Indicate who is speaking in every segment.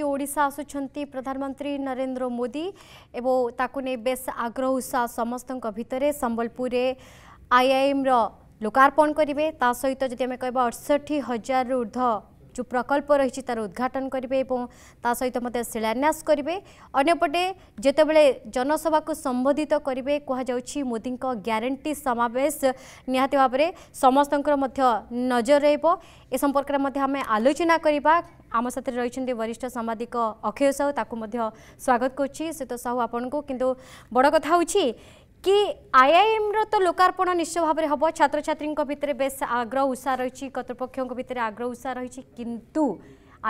Speaker 1: Voda आसु प्रधानमंत्री नरेंद्र मोदी एवं ताकुने बेस आग्रह उत्साह समस्तै सम्बलपुरे आइआइएम र लोकर्पण गरे तासहित जति आम कि अठसट्ठी हजार उर्ध्व जो प्रकल्प रहेछ तर उद्घाटन करिवे एवं ता सहित मते शिलान्यास करिवे अन्य पटे गरे अन्यपटे जतिबेला जनसभाको सम्बोधित गरे कु मोदीको ग्यारेन्टी समावेश बारे भाव मध्य नजर रहेब ए हमें आलोचना आम साथ रही वरिष्ठ साम्बादिक अक्षय साहू ताकू स्वागत करुत साहू आपण को किंतु बड़ कथा हूँ कि आईआईएम तो लोकार्पण निश्चय भाव में हम छात्र छात्री भितर बे आग्रह उत्साह रही कर्तृपक्ष भितर आग्रह उत्साह रही किंतु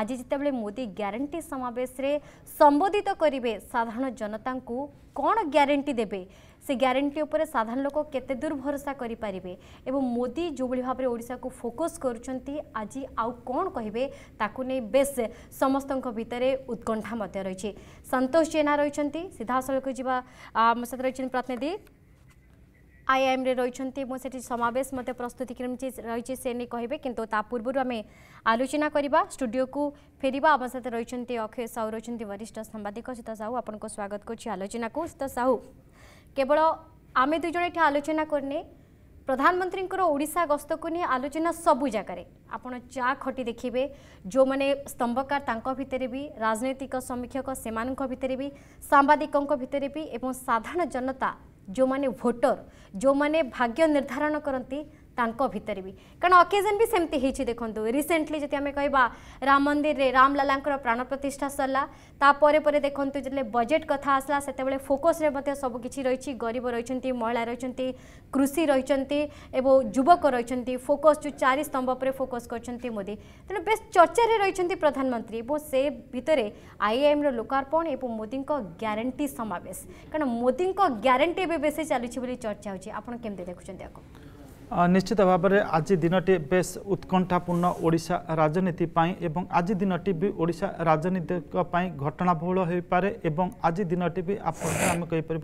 Speaker 1: ଆଜି ଯେତେବେଳେ ମୋଦି ଗ୍ୟାରେଣ୍ଟି ସମାବେଶରେ ସମ୍ବୋଧିତ କରିବେ ସାଧାରଣ ଜନତାଙ୍କୁ କ'ଣ ଗ୍ୟାରେଣ୍ଟି ଦେବେ ସେ ଗ୍ୟାରେଣ୍ଟି ଉପରେ ସାଧାରଣ ଲୋକ କେତେ ଦୂର ଭରସା କରିପାରିବେ ଏବଂ ମୋଦି ଯେଉଁଭଳି ଭାବରେ ଓଡ଼ିଶାକୁ ଫୋକସ୍ କରୁଛନ୍ତି ଆଜି ଆଉ କ'ଣ କହିବେ ତାକୁ ନେଇ ବେଶ୍ ସମସ୍ତଙ୍କ ଭିତରେ ଉତ୍କଣ୍ଠା ମଧ୍ୟ ରହିଛି ସନ୍ତୋଷ ଜେନା ରହିଛନ୍ତି ସିଧାସଳଖ ଯିବା ଆମ ସହିତ ରହିଛନ୍ତି ପ୍ରତିନିଧି আইআইএমরে রয়েছেন মু সেটি সমাবেশ মধ্যে প্রস্তুতি কেমি রয়েছে সে নিয়ে কহবে কিন্তু তা পূর্ব আমি আলোচনা করা স্টুডিওকু ফেরবা আমার সাথে রয়েছেন অক্ষয় সাহু রয়েছেন বরিষ্ঠ সাংবাদিক সীত সাহু আপনার স্বাগত করছি আলোচনাকু সীত সাহু কেবল আমি দুজন এটি আলোচনা করনে প্রধানমন্ত্রীঙ্কর ওড়িশা গস্তকু নিয়ে আলোচনা সবু জায়গায় আপনার যা খটি দেখবে যে স্তম্ভকার তাঁর ভিতরে বি রাজনৈতিক সমীক্ষক সে ভিতরে বি সাংবাদিক ভিতরে বি এবং সাধারণ জনতা ଯେଉଁମାନେ ଭୋଟର ଯେଉଁମାନେ ଭାଗ୍ୟ ନିର୍ଦ୍ଧାରଣ କରନ୍ତି ତାଙ୍କ ଭିତରେ ବି କାରଣ ଅକେଜନ୍ ବି ସେମିତି ହେଇଛି ଦେଖନ୍ତୁ ରିସେଣ୍ଟଲି ଯଦି ଆମେ କହିବା ରାମ ମନ୍ଦିରରେ ରାମଲାଲାଙ୍କର ପ୍ରାଣ ପ୍ରତିଷ୍ଠା ସରିଲା ତାପରେ ପରେ ଦେଖନ୍ତୁ ଯେତେବେଳେ ବଜେଟ୍ କଥା ଆସିଲା ସେତେବେଳେ ଫୋକସ୍ରେ ମଧ୍ୟ ସବୁକିଛି ରହିଛି ଗରିବ ରହିଛନ୍ତି ମହିଳା ରହିଛନ୍ତି କୃଷି ରହିଛନ୍ତି ଏବଂ ଯୁବକ ରହିଛନ୍ତି ଫୋକସ୍ ଯେଉଁ ଚାରି ସ୍ତମ୍ଭ ଉପରେ ଫୋକସ୍ କରିଛନ୍ତି ମୋଦି ତେଣୁ ବେଶ୍ ଚର୍ଚ୍ଚାରେ ରହିଛନ୍ତି ପ୍ରଧାନମନ୍ତ୍ରୀ ଏବଂ ସେ ଭିତରେ ଆଇଆଇଏମ୍ର ଲୋକାର୍ପଣ ଏବଂ ମୋଦିଙ୍କ ଗ୍ୟାରେଣ୍ଟି ସମାବେଶ କାରଣ ମୋଦିଙ୍କ ଗ୍ୟାରେଣ୍ଟି ଏବେ ବେଶୀ ଚାଲିଛି ବୋଲି ଚର୍ଚ୍ଚା ହେଉଛି ଆପଣ କେମିତି ଦେଖୁଛନ୍ତି ଆକୁ
Speaker 2: নিশ্চিত ভাবে আজ দিনটি বেশ উৎকণ্ঠাপূর্ণ ওড়শা রাজনীতি এবং আজ দিনটি বি ওড়শা রাজনীতি ঘটনাবহুল হয়ে পড়ে এবং আজ দিনটি বি আপনার আমি কইপার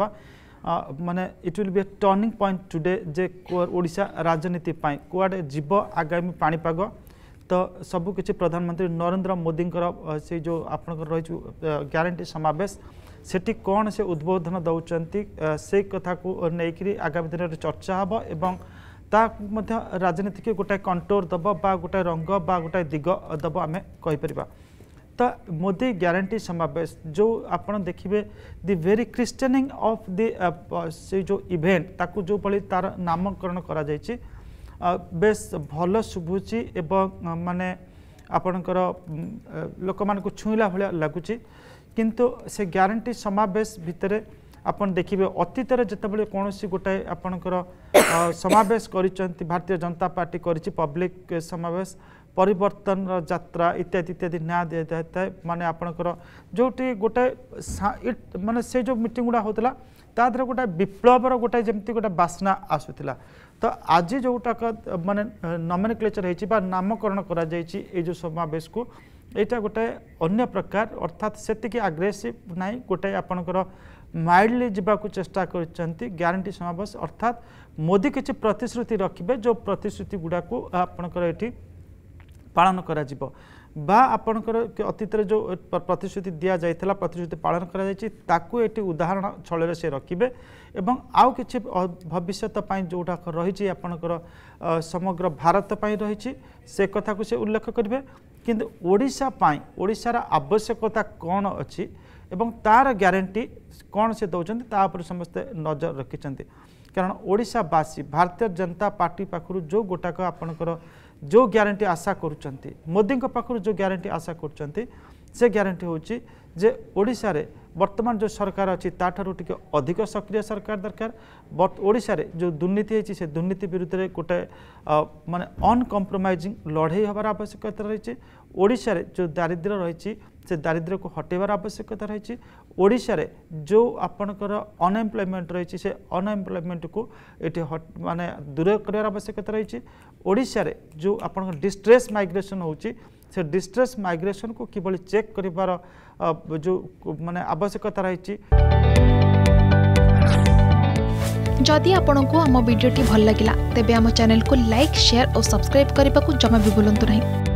Speaker 2: মানে it will be a turning point today যে ওড়শা রাজনীতি কুয়াড়ে যাব আগামী পাপাগ তো সবু কিছু প্রধানমন্ত্রী নরেন্দ্র মোদীঙ্কর সেই যে আপনার রয়েছে গ্যারেটি সমাবেশ সেটি কোণ সে উদ্বোধন দৌঁচ সেই কথা নেই আগামী দিনের চর্চা হব এবং ତାହାକୁ ମଧ୍ୟ ରାଜନୀତିକୁ ଗୋଟାଏ କଣ୍ଟୋର ଦେବ ବା ଗୋଟାଏ ରଙ୍ଗ ବା ଗୋଟାଏ ଦିଗ ଦେବ ଆମେ କହିପାରିବା ତ ମୋଦି ଗ୍ୟାରେଣ୍ଟି ସମାବେଶ ଯେଉଁ ଆପଣ ଦେଖିବେ ଦି ଭେରି କ୍ରିଶ୍ଚେନିଂ ଅଫ୍ ଦି ସେ ଯେଉଁ ଇଭେଣ୍ଟ ତାକୁ ଯେଉଁଭଳି ତା'ର ନାମକରଣ କରାଯାଇଛି ବେଶ ଭଲ ଶୁଭୁଛି ଏବଂ ମାନେ ଆପଣଙ୍କର ଲୋକମାନଙ୍କୁ ଛୁଇଁଲା ଭଳିଆ ଲାଗୁଛି କିନ୍ତୁ ସେ ଗ୍ୟାରେଣ୍ଟି ସମାବେଶ ଭିତରେ ଆପଣ ଦେଖିବେ ଅତୀତରେ ଯେତେବେଳେ କୌଣସି ଗୋଟାଏ ଆପଣଙ୍କର ସମାବେଶ କରିଛନ୍ତି ଭାରତୀୟ ଜନତା ପାର୍ଟି କରିଛି ପବ୍ଲିକ୍ ସମାବେଶ ପରିବର୍ତ୍ତନର ଯାତ୍ରା ଇତ୍ୟାଦି ଇତ୍ୟାଦି ନାଁ ଦିଆଯାଇଥାଏ ମାନେ ଆପଣଙ୍କର ଯେଉଁଠି ଗୋଟାଏ ମାନେ ସେ ଯେଉଁ ମିଟିଂ ଗୁଡ଼ା ହେଉଥିଲା ତା ଦେହରେ ଗୋଟାଏ ବିପ୍ଳବର ଗୋଟାଏ ଯେମିତି ଗୋଟେ ବାସ୍ନା ଆସୁଥିଲା ତ ଆଜି ଯେଉଁଟାକ ମାନେ ନମିନିକ୍ଲେଚର ହେଇଛି ବା ନାମକରଣ କରାଯାଇଛି ଏଇ ଯେଉଁ ସମାବେଶକୁ এইটা গোটে অন্য প্রকার অর্থাৎ সেটিকি আগ্রেসিভ নাই গোটে আপনার মাইল্ডলি যাওয়া চেষ্টা করছেন গ্যারেটি সমাবেশ অর্থাৎ মোদি কিছু প্রতিশ্রুতি রাখবে যে প্রতিশ্রুতি গুড়া আপনার এটি পাাল করা ବା ଆପଣଙ୍କର ଅତୀତରେ ଯେଉଁ ପ୍ରତିଶ୍ରୁତି ଦିଆଯାଇଥିଲା ପ୍ରତିଶ୍ରୁତି ପାଳନ କରାଯାଇଛି ତାକୁ ଏଠି ଉଦାହରଣ ଛଳରେ ସେ ରଖିବେ ଏବଂ ଆଉ କିଛି ଭବିଷ୍ୟତ ପାଇଁ ଯେଉଁଟାକ ରହିଛି ଆପଣଙ୍କର ସମଗ୍ର ଭାରତ ପାଇଁ ରହିଛି ସେ କଥାକୁ ସେ ଉଲ୍ଲେଖ କରିବେ କିନ୍ତୁ ଓଡ଼ିଶା ପାଇଁ ଓଡ଼ିଶାର ଆବଶ୍ୟକତା କ'ଣ ଅଛି ଏବଂ ତା'ର ଗ୍ୟାରେଣ୍ଟି କ'ଣ ସେ ଦେଉଛନ୍ତି ତା ଉପରେ ସମସ୍ତେ ନଜର ରଖିଛନ୍ତି କାରଣ ଓଡ଼ିଶାବାସୀ ଭାରତୀୟ ଜନତା ପାର୍ଟି ପାଖରୁ ଯେଉଁ ଗୋଟାକ ଆପଣଙ୍କର जो ग्यारंटी आशा କରୁଛନ୍ତି ମୋଦିଙ୍କ ପାଖରୁ ଯେଉଁ ଗ୍ୟାରେଣ୍ଟି ଆଶା କରୁଛନ୍ତି ସେ ଗ୍ୟାରେଣ୍ଟି ହେଉଛି ଯେ ଓଡ଼ିଶାରେ ବର୍ତ୍ତମାନ ଯେଉଁ ସରକାର ଅଛି ତାଠାରୁ ଟିକେ ଅଧିକ ସକ୍ରିୟ ସରକାର ଦରକାର ଓଡ଼ିଶାରେ ଯେଉଁ ଦୁର୍ନୀତି ହେଇଛି ସେ ଦୁର୍ନୀତି ବିରୁଦ୍ଧରେ ଗୋଟେ ମାନେ ଅନକମ୍ପ୍ରମାଇଜିଂ ଲଢ଼େଇ ହେବାର ଆବଶ୍ୟକତା ରହିଛି ଓଡ଼ିଶାରେ ଯେଉଁ ଦାରିଦ୍ର୍ୟ ରହିଛି ସେ ଦାରିଦ୍ର୍ୟକୁ ହଟେଇବାର ଆବଶ୍ୟକତା ରହିଛି ଓଡ଼ିଶାରେ ଯେଉଁ ଆପଣଙ୍କର ଅନଏମ୍ପ୍ଲୟମେଣ୍ଟ ରହିଛି ସେ ଅନଏମ୍ପ୍ଲୟମେଣ୍ଟକୁ ଏଠି ମାନେ ଦୂର କରିବାର ଆବଶ୍ୟକତା ରହିଛି ଓଡ଼ିଶାରେ ଯେଉଁ ଆପଣଙ୍କ ଡିଷ୍ଟ୍ରେସ୍ ମାଇଗ୍ରେସନ୍ ହେଉଛି ସେ ଡିଷ୍ଟ୍ରେସ୍ ମାଇଗ୍ରେସନ୍କୁ କିଭଳି ଚେକ୍ କରିବାର ଯେଉଁ ମାନେ ଆବଶ୍ୟକତା ରହିଛି ଯଦି ଆପଣଙ୍କୁ ଆମ ଭିଡ଼ିଓଟି ଭଲ ଲାଗିଲା ତେବେ ଆମ ଚ୍ୟାନେଲକୁ ଲାଇକ୍ ସେୟାର ଓ ସବସ୍କ୍ରାଇବ୍ କରିବାକୁ ଜମା ବି ଭୁଲନ୍ତୁ ନାହିଁ